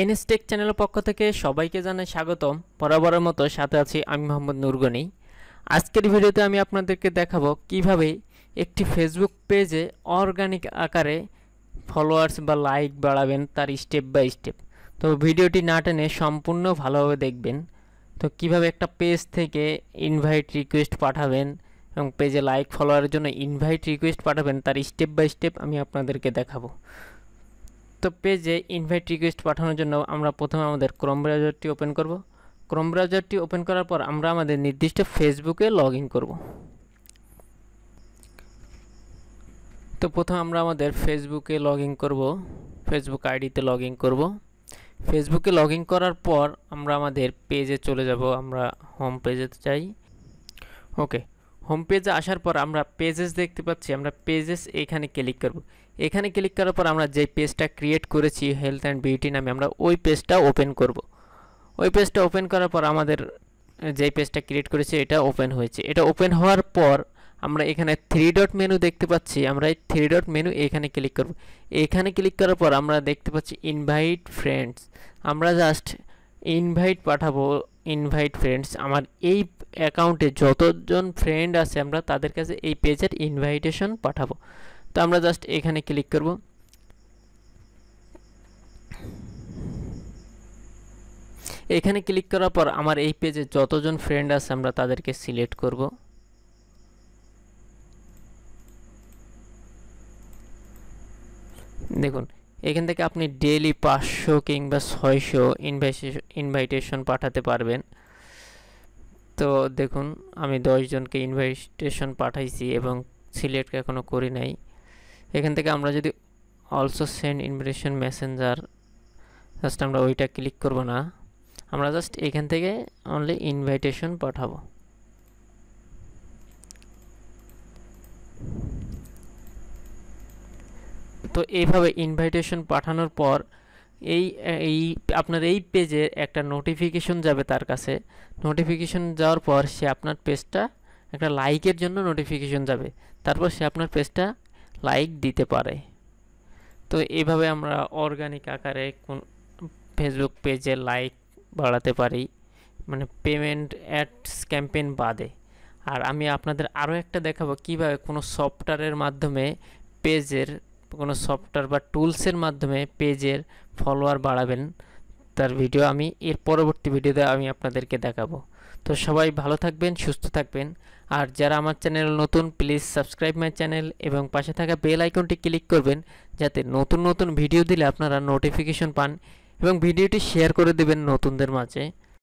এনএসটেক চ্যানেলের পক্ষ থেকে সবাইকে জানাই স্বাগতম বরাবরের মতো সাথে আছি আমি মোহাম্মদ নুরগনি আজকের ভিডিওতে আমি আপনাদেরকে দেখাবো কিভাবে একটি ফেসবুক পেজে অর্গানিক আকারে ফলোয়ার্স বা লাইক বাড়াবেন তার স্টেপ বাই স্টেপ তো ভিডিওটি না টেনে সম্পূর্ণ ভালোভাবে দেখবেন তো কিভাবে একটা পেজ থেকে ইনভাইট রিকোয়েস্ট পাঠাবেন এবং পেজে লাইক ফলোয়ারের জন্য ইনভাইট রিকোয়েস্ট পাঠাবেন তার স্টেপ বাই স্টেপ আমি আপনাদেরকে দেখাবো পেজে ইনভাইট রিকোয়েস্ট পাঠানোর জন্য আমরা প্রথমে আমাদের ক্রোম ব্রাউজারটি ওপেন করব ক্রোম ব্রাউজারটি ওপেন করার পর আমরা আমাদের নির্দিষ্ট ফেসবুকে লগ ইন করবো তো প্রথম আমরা আমাদের ফেসবুকে লগ ইন করবো ফেসবুক আইডিতে লগ ইন করবো ফেসবুকে লগ ইন করার পর আমরা আমাদের পেজে চলে যাব আমরা হোম পেজে যাই ওকে হোম পেজে আসার পর আমরা পেজেস দেখতে পাচ্ছি আমরা পেজেস এখানে ক্লিক করব এখানে ক্লিক করার পর আমরা যে পেজটা ক্রিয়েট করেছি হেলথ অ্যান্ড বিউটি নামে আমরা ওই পেজটা ওপেন করব ওই পেজটা ওপেন করার পর আমাদের যে পেজটা ক্রিয়েট করেছে এটা ওপেন হয়েছে এটা ওপেন হওয়ার পর আমরা এখানে থ্রি ডট মেনু দেখতে পাচ্ছি আমরা এই থ্রি ডট মেনু এখানে ক্লিক করব এখানে ক্লিক করার পর আমরা দেখতে পাচ্ছি ইনভাইট ফ্রেন্ডস আমরা জাস্ট ইনভাইট পাঠাবো ইনভাইট ফ্রেন্ডস আমার এই অ্যাকাউন্টে যতজন ফ্রেন্ড আছে আমরা তাদের কাছে এই পেজের ইনভাইটেশন পাঠাবো তো আমরা জাস্ট এখানে ক্লিক করব এখানে ক্লিক করার পর আমার এই পেজে যতজন ফ্রেন্ড আছে আমরা তাদেরকে সিলেক্ট করব দেখুন এখান থেকে আপনি ডেলি পাঁচশো কিংবা ছয়শো ইনভাইটেশন পাঠাতে পারবেন তো দেখুন আমি দশজনকে ইনভাইটেশন পাঠাইছি এবং সিলেক্ট এখনও করি নাই এখান থেকে আমরা যদি also send invitation Messenger just আমরা ওইটা ক্লিক করব না আমরা জাস্ট এখান থেকে অনলি ইনভাইটেশন পাঠাবো তো এইভাবে ইনভাইটেশন পাঠানোর পর এই এই আপনার এই পেজে একটা নোটিফিকেশন যাবে তার কাছে নোটিফিকেশন যাওয়ার পর সে আপনার পেজটা একটা লাইকের জন্য নোটিফিকেশন যাবে তারপর সে আপনার পেজটা লাইক দিতে পারে তো এইভাবে আমরা অর্গানিক আকারে কোন ফেসবুক পেজে লাইক বাড়াতে পারি মানে পেমেন্ট অ্যাডস ক্যাম্পেইন বাদে আর আমি আপনাদের আরও একটা দেখাবো কীভাবে কোনো সফটওয়্যারের মাধ্যমে পেজের কোনো সফটওয়্যার বা টুলসের মাধ্যমে পেজের ফলোয়ার বাড়াবেন তার ভিডিও আমি এর পরবর্তী ভিডিওতে আমি আপনাদেরকে দেখাবো তো সবাই ভালো থাকবেন সুস্থ থাকবেন আর যারা আমার চ্যানেল নতুন প্লিজ সাবস্ক্রাইব মাই চ্যানেল এবং পাশে থাকা বেল আইকনটি ক্লিক করবেন যাতে নতুন নতুন ভিডিও দিলে আপনারা নোটিফিকেশন পান এবং ভিডিওটি শেয়ার করে দেবেন নতুনদের মাঝে